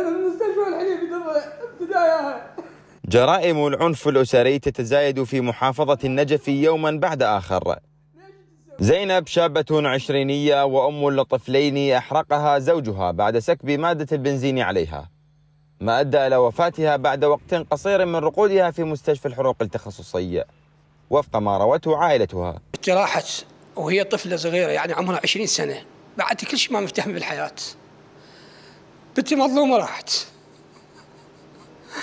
المستشفى جرائم العنف الأسري تتزايد في محافظة النجف يوما بعد آخر زينب شابة عشرينية وأم لطفلين أحرقها زوجها بعد سكب مادة البنزين عليها ما أدى إلى وفاتها بعد وقت قصير من رقودها في مستشفى الحروق التخصصي وفق ما روته عائلتها جراحت وهي طفلة صغيرة يعني عمرها 20 سنة بعد كل شيء ما مفتهم بالحياة بنتي مظلومه راحت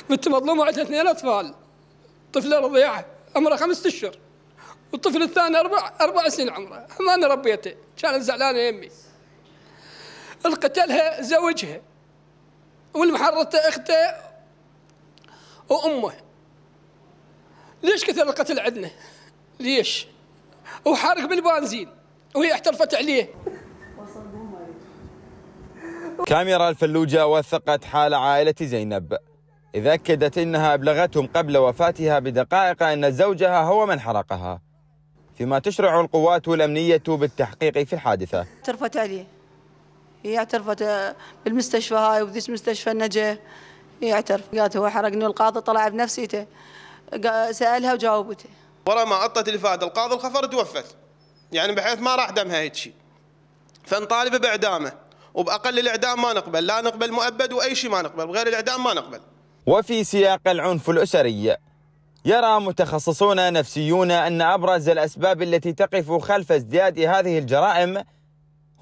بنتي مظلومه عندها اثنين اطفال طفله رضيعه عمرها خمسة اشهر والطفل الثاني اربع اربع سنين عمره ما انا ربيته كانت زعلانه يمي القتلها زوجها والمحرته اخته وامه ليش كثر القتل عندنا؟ ليش؟ وحارق بالبنزين وهي احترفت عليه كاميرا الفلوجة وثقت حال عائلة زينب إذ أكدت إنها أبلغتهم قبل وفاتها بدقائق أن زوجها هو من حرقها فيما تشرع القوات الأمنية بالتحقيق في الحادثة ترفت علي هي اعترفت بالمستشفى هاي وبذيس مستشفى النجا هي اعترف قالت هو حرقني القاضي طلع بنفسيته سألها وجاوبته ورا ما عطت الإفادة القاضي الخفر توفت يعني بحيث ما راح دمها هيك شيء فنطالب بإعدامه وباقل الاعدام ما نقبل لا نقبل مؤبد واي شيء ما نقبل بغير الاعدام ما نقبل وفي سياق العنف الاسري يرى متخصصون نفسيون ان ابرز الاسباب التي تقف خلف ازدياد هذه الجرائم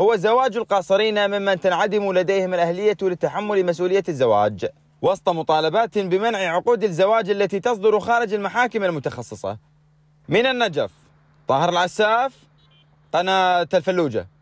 هو زواج القاصرين ممن تنعدم لديهم الاهليه لتحمل مسؤوليه الزواج وسط مطالبات بمنع عقود الزواج التي تصدر خارج المحاكم المتخصصه من النجف طاهر العساف قناه الفلوجه